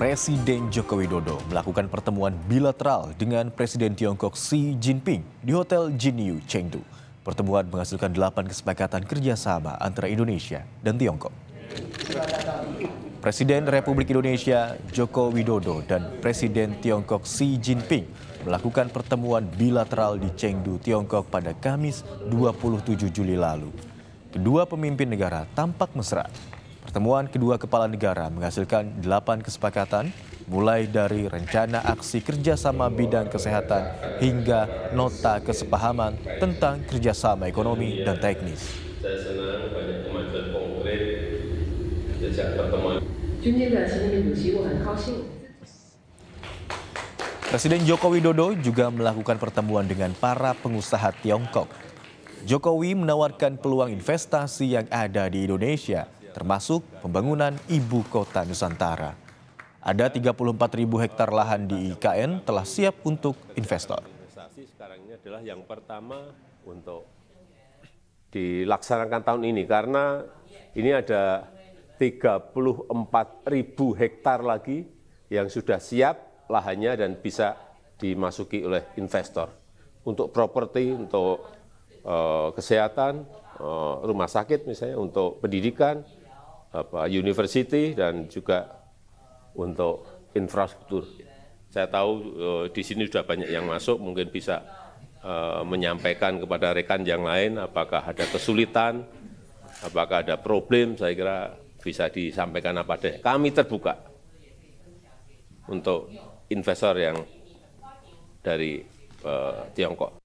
Presiden Joko Widodo melakukan pertemuan bilateral dengan Presiden Tiongkok Xi Jinping di Hotel Jinyu, Chengdu. Pertemuan menghasilkan delapan kesepakatan kerjasama antara Indonesia dan Tiongkok. Presiden Republik Indonesia Joko Widodo dan Presiden Tiongkok Xi Jinping melakukan pertemuan bilateral di Chengdu, Tiongkok pada Kamis 27 Juli lalu. Kedua pemimpin negara tampak mesra Pertemuan kedua kepala negara menghasilkan delapan kesepakatan mulai dari rencana aksi kerjasama bidang kesehatan hingga nota kesepahaman tentang kerjasama ekonomi dan teknis. Presiden Joko Widodo juga melakukan pertemuan dengan para pengusaha Tiongkok. Jokowi menawarkan peluang investasi yang ada di Indonesia Iya. termasuk pembangunan ibu kota Nusantara. Ada 34 ribu hektar lahan di IKN telah siap untuk investor. Sekarang ini adalah yang pertama untuk dilaksanakan tahun ini karena ini ada 34 ribu hektar lagi yang sudah siap lahannya dan bisa dimasuki oleh investor untuk properti, untuk uh, kesehatan, uh, rumah sakit misalnya, untuk pendidikan, apa, university dan juga untuk infrastruktur. Saya tahu eh, di sini sudah banyak yang masuk, mungkin bisa eh, menyampaikan kepada rekan yang lain apakah ada kesulitan, apakah ada problem, saya kira bisa disampaikan apa deh. Kami terbuka untuk investor yang dari eh, Tiongkok.